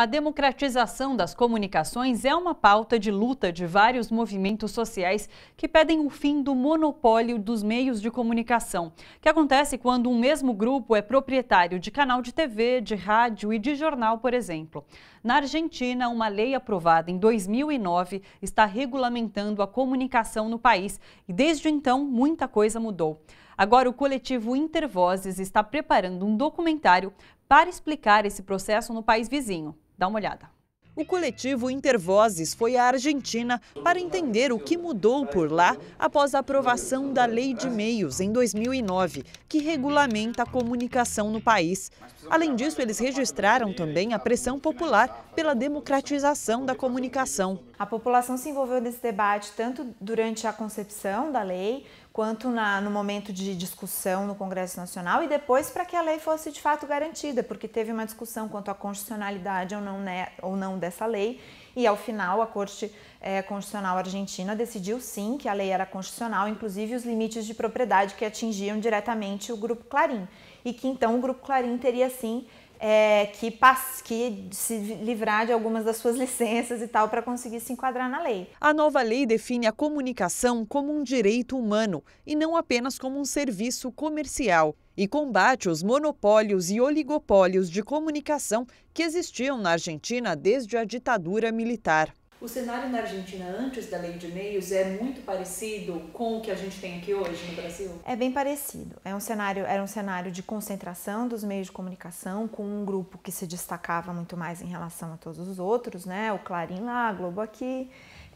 A democratização das comunicações é uma pauta de luta de vários movimentos sociais que pedem o fim do monopólio dos meios de comunicação, que acontece quando um mesmo grupo é proprietário de canal de TV, de rádio e de jornal, por exemplo. Na Argentina, uma lei aprovada em 2009 está regulamentando a comunicação no país e desde então muita coisa mudou. Agora, o coletivo Intervozes está preparando um documentário para explicar esse processo no país vizinho. Dá uma olhada. O coletivo Intervozes foi à Argentina para entender o que mudou por lá após a aprovação da Lei de Meios em 2009, que regulamenta a comunicação no país. Além disso, eles registraram também a pressão popular pela democratização da comunicação. A população se envolveu nesse debate tanto durante a concepção da lei, quanto na, no momento de discussão no Congresso Nacional e depois para que a lei fosse de fato garantida, porque teve uma discussão quanto à constitucionalidade ou não, né, ou não dessa lei e ao final a Corte é, Constitucional Argentina decidiu sim que a lei era constitucional, inclusive os limites de propriedade que atingiam diretamente o Grupo Clarim e que então o Grupo Clarim teria sim é, que, que, se livrar de algumas das suas licenças e tal para conseguir se enquadrar na lei. A nova lei define a comunicação como um direito humano e não apenas como um serviço comercial e combate os monopólios e oligopólios de comunicação que existiam na Argentina desde a ditadura militar. O cenário na Argentina antes da lei de meios é muito parecido com o que a gente tem aqui hoje no Brasil? É bem parecido. É um cenário, era um cenário de concentração dos meios de comunicação, com um grupo que se destacava muito mais em relação a todos os outros, né? O Clarim lá, a Globo aqui.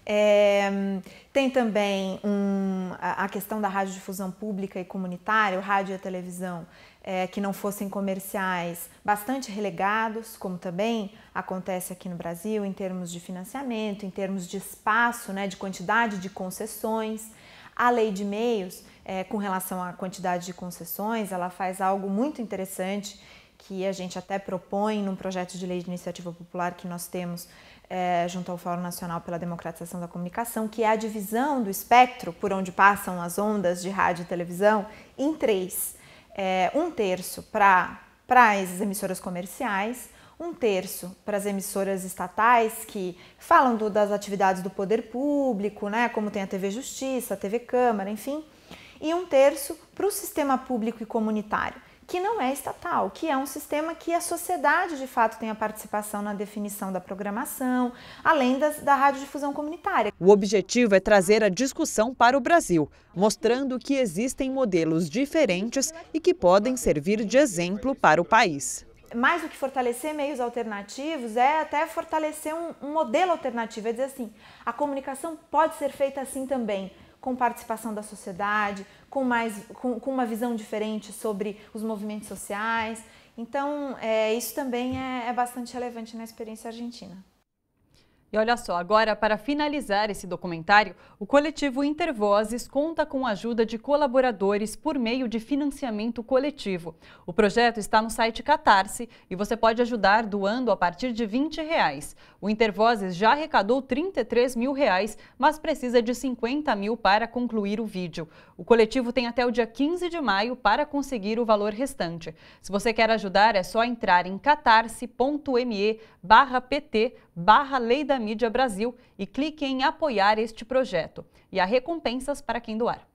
É, tem também um, a questão da radiodifusão pública e comunitária, o rádio e a televisão é, que não fossem comerciais bastante relegados, como também acontece aqui no Brasil, em termos de financiamento, em termos de espaço, né, de quantidade de concessões. A lei de meios, é, com relação à quantidade de concessões, ela faz algo muito interessante que a gente até propõe num projeto de lei de iniciativa popular que nós temos é, junto ao Fórum Nacional pela Democratização da Comunicação, que é a divisão do espectro por onde passam as ondas de rádio e televisão em três é, um terço para as emissoras comerciais, um terço para as emissoras estatais que falam do, das atividades do poder público, né, como tem a TV Justiça, a TV Câmara, enfim, e um terço para o sistema público e comunitário que não é estatal, que é um sistema que a sociedade de fato tem a participação na definição da programação, além das, da radiodifusão comunitária. O objetivo é trazer a discussão para o Brasil, mostrando que existem modelos diferentes e que podem servir de exemplo para o país mais do que fortalecer meios alternativos, é até fortalecer um, um, modelo alternativo. É dizer assim, a comunicação pode ser feita assim também com participação da sociedade, com, mais, com, com uma visão diferente sobre os movimentos sociais. Então, é, isso também é, é bastante relevante na experiência argentina. E olha só, agora para finalizar esse documentário, o coletivo Intervozes conta com a ajuda de colaboradores por meio de financiamento coletivo. O projeto está no site Catarse e você pode ajudar doando a partir de 20 reais. O Intervozes já arrecadou 33 mil reais, mas precisa de 50 mil para concluir o vídeo. O coletivo tem até o dia 15 de maio para conseguir o valor restante. Se você quer ajudar, é só entrar em catarse.me barra pt barra Lei da Mídia Brasil e clique em apoiar este projeto. E há recompensas para quem doar.